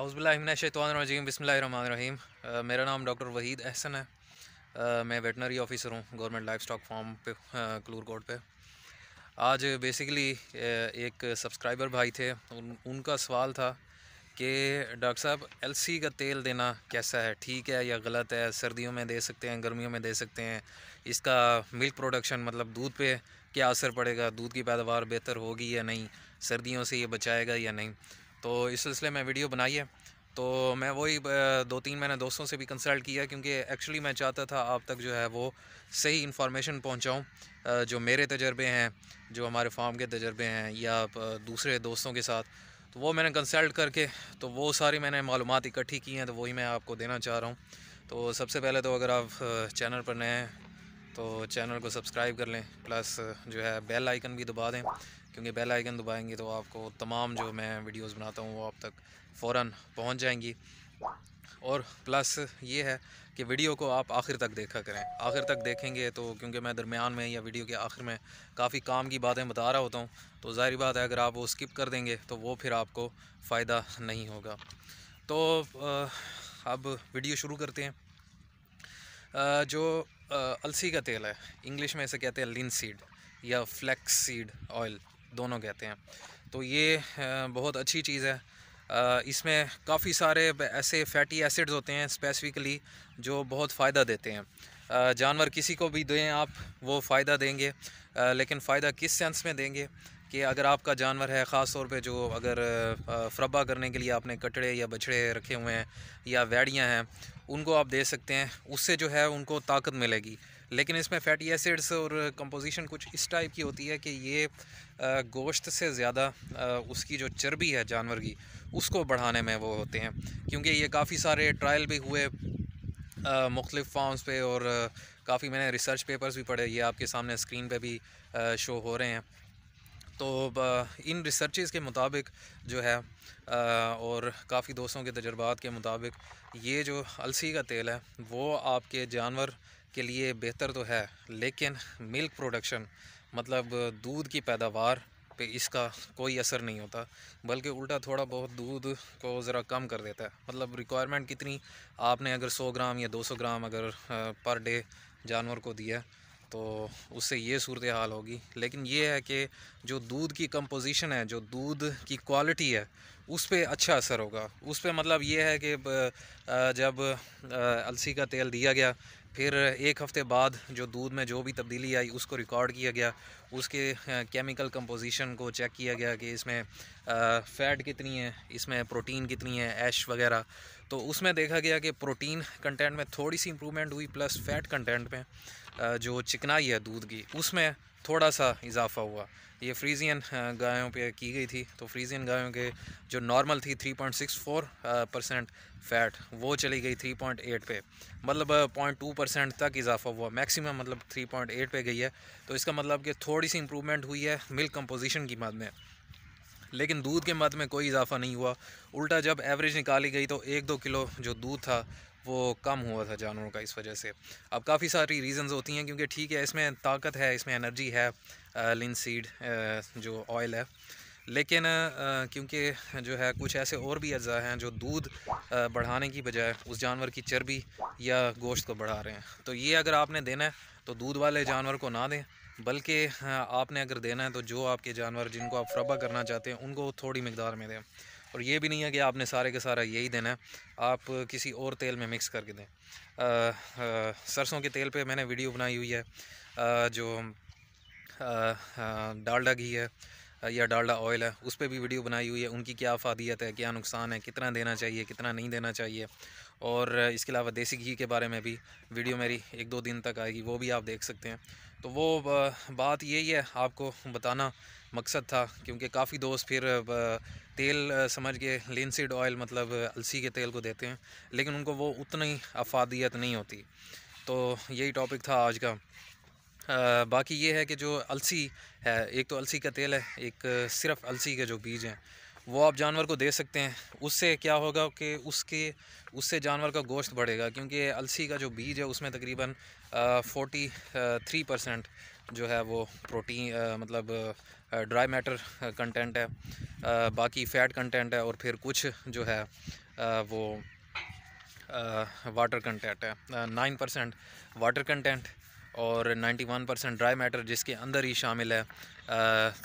अउज़बिल्लाशतवानजीम बसमीम मेरा नाम डॉक्टर वहीद अहसन है आ, मैं वेटनरी ऑफिसर हूँ गवर्नमेंट लाइफ स्टॉक फार्म पे क्लूर कोट पे आज बेसिकली एक सब्सक्राइबर भाई थे उन, उनका सवाल था कि डॉक्टर साहब एलसी का तेल देना कैसा है ठीक है या गलत है सर्दियों में दे सकते हैं गर्मियों में दे सकते हैं इसका मिल्क प्रोडक्शन मतलब दूध पे क्या असर पड़ेगा दूध की पैदावार बेहतर होगी या नहीं सर्दियों से ये बचाएगा या नहीं तो इस सिलसिले में वीडियो बनाई है तो मैं वही दो तीन मैंने दोस्तों से भी कंसल्ट किया क्योंकि एक्चुअली मैं चाहता था आप तक जो है वो सही इन्फॉर्मेशन पहुंचाऊं जो मेरे तजर्बे हैं जो हमारे फार्म के तजर्बे हैं या दूसरे दोस्तों के साथ तो वो मैंने कंसल्ट करके तो वो सारी मैंने मालूम इकट्ठी की हैं तो वही मैं आपको देना चाह रहा हूँ तो सबसे पहले तो अगर आप चैनल पर नए तो चैनल को सब्सक्राइब कर लें प्लस जो है बेल आइकन भी दबा दें क्योंकि बेल आइकन दबाएंगे तो आपको तमाम जो मैं वीडियोस बनाता हूँ वो आप तक फ़ौर पहुँच जाएंगी और प्लस ये है कि वीडियो को आप आखिर तक देखा करें आखिर तक देखेंगे तो क्योंकि मैं दरमियान में या वीडियो के आखिर में काफ़ी काम की बातें बता रहा होता हूँ तो ज़ाहिर बात है अगर आप वो स्किप कर देंगे तो वो फिर आपको फ़ायदा नहीं होगा तो अब वीडियो शुरू करते हैं जो अलसी का तेल है इंग्लिश में इसे कहते हैं लिन सीड या फ्लैक्स सीड ऑयल दोनों कहते हैं तो ये बहुत अच्छी चीज़ है इसमें काफ़ी सारे ऐसे फैटी एसिड्स होते हैं स्पेसिफ़िकली जो बहुत फ़ायदा देते हैं जानवर किसी को भी दें आप वो फ़ायदा देंगे लेकिन फ़ायदा किस सेंस में देंगे कि अगर आपका जानवर है ख़ास तौर पे जो अगर फ्रबा करने के लिए आपने कटड़े या बछड़े रखे हुए हैं या वैड़ियाँ हैं उनको आप दे सकते हैं उससे जो है उनको ताकत मिलेगी लेकिन इसमें फ़ैटी एसिड्स और कंपोजिशन कुछ इस टाइप की होती है कि ये गोश्त से ज़्यादा उसकी जो चर्बी है जानवर की उसको बढ़ाने में वो होते हैं क्योंकि ये काफ़ी सारे ट्रायल भी हुए मुख्तलिफ़ फार्म्स पे और काफ़ी मैंने रिसर्च पेपर्स भी पढ़े ये आपके सामने स्क्रीन पे भी आ, शो हो रहे हैं तो इन रिसर्चेज़ के मुताबिक जो है और काफ़ी दोस्तों के तजर्बात के मुताबिक ये जो अलसी का तेल है वो आपके जानवर के लिए बेहतर तो है लेकिन मिल्क प्रोडक्शन मतलब दूध की पैदावार पे इसका कोई असर नहीं होता बल्कि उल्टा थोड़ा बहुत दूध को ज़रा कम कर देता है मतलब रिक्वायरमेंट कितनी आपने अगर 100 ग्राम या 200 ग्राम अगर पर डे जानवर को दिया तो उससे ये सूरत हाल होगी लेकिन ये है कि जो दूध की कंपोजिशन है जो दूध की क्वालिटी है उस पर अच्छा असर होगा उस पर मतलब ये है कि जब अलसी का तेल दिया गया फिर एक हफ़्ते बाद जो दूध में जो भी तब्दीली आई उसको रिकॉर्ड किया गया उसके केमिकल कंपोजिशन को चेक किया गया कि इसमें फ़ैट कितनी है इसमें प्रोटीन कितनी है ऐश वगैरह तो उसमें देखा गया कि प्रोटीन कंटेंट में थोड़ी सी इम्प्रूवमेंट हुई प्लस फ़ैट कंटेंट में जो चिकनाई है दूध की उसमें थोड़ा सा इजाफा हुआ ये फ्रीजियन गायों पे की गई थी तो फ्रीजियन गायों के जो नॉर्मल थी 3.64 परसेंट फैट वो चली गई 3.8 पे मतलब 0.2 परसेंट तक इजाफा हुआ मैक्सिमम मतलब 3.8 पे गई है तो इसका मतलब कि थोड़ी सी इम्प्रूवमेंट हुई है मिल्क कंपोजिशन की मद में लेकिन दूध के मद में कोई इजाफा नहीं हुआ उल्टा जब एवरेज निकाली गई तो एक दो किलो जो दूध था वो कम हुआ था जानवरों का इस वजह से अब काफ़ी सारी रीज़न्स होती हैं क्योंकि ठीक है इसमें ताकत है इसमें एनर्जी है लिन सीड जो ऑयल है लेकिन क्योंकि जो है कुछ ऐसे और भी अज्जा हैं जो दूध बढ़ाने की बजाय उस जानवर की चर्बी या गोश्त को बढ़ा रहे हैं तो ये अगर आपने देना है तो दूध वाले जानवर को ना दें बल्कि आपने अगर देना है तो जो आपके जानवर जिनको आप फ्रबा करना चाहते हैं उनको थोड़ी मकदार में दें और ये भी नहीं है कि आपने सारे के सारा यही देना है आप किसी और तेल में मिक्स करके दें आ, आ, सरसों के तेल पे मैंने वीडियो बनाई हुई है आ, जो डालडा घी है या डालडा ऑयल है उस पर भी वीडियो बनाई हुई है उनकी क्या फादियत है क्या नुकसान है कितना देना चाहिए कितना नहीं देना चाहिए और इसके अलावा देसी घी के बारे में भी वीडियो मेरी एक दो दिन तक आएगी वो भी आप देख सकते हैं तो वो बात यही है आपको बताना मकसद था क्योंकि काफ़ी दोस्त फिर तेल समझ के लिनसिड ऑयल मतलब अलसी के तेल को देते हैं लेकिन उनको वो उतनी अफादियत नहीं होती तो यही टॉपिक था आज का आ, बाकी ये है कि जो अलसी है एक तो अलसी का तेल है एक सिर्फ अलसी के जो बीज हैं वो आप जानवर को दे सकते हैं उससे क्या होगा कि उसके उससे जानवर का गोश्त बढ़ेगा क्योंकि अलसी का जो बीज है उसमें तकरीबन फोर्टी थ्री परसेंट जो है वो प्रोटीन मतलब ड्राई मैटर कंटेंट है बाकी फैट कंटेंट है और फिर कुछ जो है वो वाटर कंटेंट है नाइन परसेंट वाटर कंटेंट और ninety one percent dry matter जिसके अंदर ही शामिल है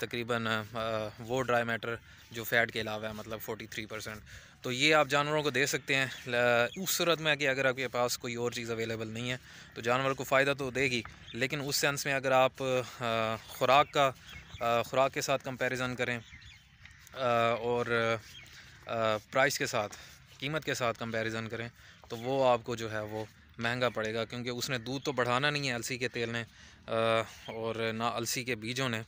तकरीबन वो ड्राई मैटर जो फैट के अलावा है मतलब थ्री परसेंट तो ये आप जानवरों को दे सकते हैं उस सूरत में कि अगर आपके पास कोई और चीज़ अवेलेबल नहीं है तो जानवर को फ़ायदा तो देगी लेकिन उस सेंस में अगर आप ख़ुराक का ख़ुराक के साथ कंपैरिजन करें और प्राइस के साथ कीमत के साथ कंपैरिजन करें तो वो आपको जो है वो महंगा पड़ेगा क्योंकि उसने दूध तो बढ़ाना नहीं है अलसी के तेल ने और ना अलसी के बीजों ने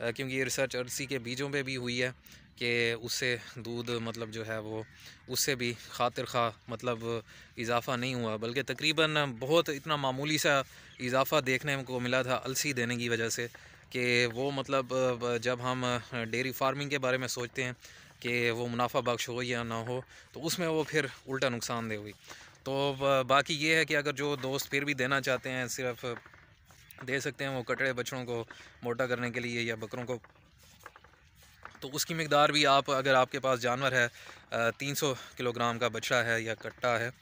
क्योंकि ये रिसर्च अलसी के बीजों पे भी हुई है कि उससे दूध मतलब जो है वो उससे भी खातिर खा मतलब इजाफ़ा नहीं हुआ बल्कि तकरीबन बहुत इतना मामूली सा इजाफ़ा देखने को मिला था अलसी देने की वजह से कि वो मतलब जब हम डेयरी फार्मिंग के बारे में सोचते हैं कि वो मुनाफा बख्श हो या ना हो तो उसमें वो फिर उल्टा नुकसान दे हुई तो बाकी ये है कि अगर जो दोस्त फिर भी देना चाहते हैं सिर्फ दे सकते हैं वो कटड़े बछड़ों को मोटा करने के लिए या बकरों को तो उसकी मकदार भी आप अगर आपके पास जानवर है तीन सौ किलोग्राम का बछड़ा है या कट्टा है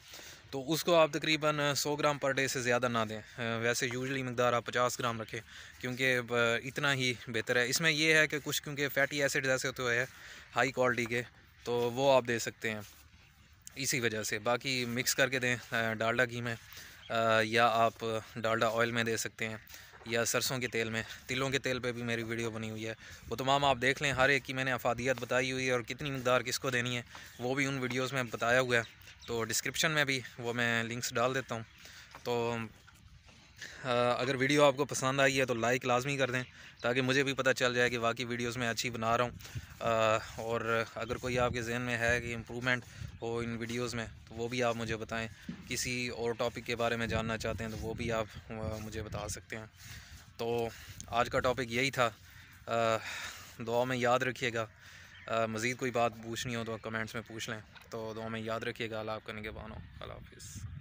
तो उसको आप तकरीबन 100 ग्राम पर डे से ज़्यादा ना दें वैसे यूजली मकदार आप 50 ग्राम रखें क्योंकि इतना ही बेहतर है इसमें यह है कि कुछ क्योंकि फ़ैटी एसिड जैसे होते तो हुए हाई क्वालिटी के तो वो आप दे सकते हैं इसी वजह से बाकी मिक्स करके दें डालडा घी में या आप डालडा ऑयल में दे सकते हैं या सरसों के तेल में तिलों के तेल पे भी मेरी वीडियो बनी हुई है वो तमाम आप देख लें हर एक की मैंने अफादियत बताई हुई है और कितनी मकदार किसको देनी है वो भी उन वीडियोज़ में बताया हुआ है तो डिस्क्रिप्शन में भी वो मैं लिंक्स डाल देता हूँ तो अगर वीडियो आपको पसंद आई है तो लाइक लाजमी कर दें ताकि मुझे भी पता चल जाए कि वाकई वीडियोस में अच्छी बना रहा हूँ और अगर कोई आपके जहन में है कि इम्प्रूवमेंट हो इन वीडियोस में तो वो भी आप मुझे बताएं किसी और टॉपिक के बारे में जानना चाहते हैं तो वो भी आप मुझे बता सकते हैं तो आज का टॉपिक यही था दुआ में याद रखिएगा मज़ीद कोई बात पूछनी हो तो कमेंट्स में पूछ लें तो दुआ में याद रखिएगा अला आपका निगेबान बानो अला हाफिज़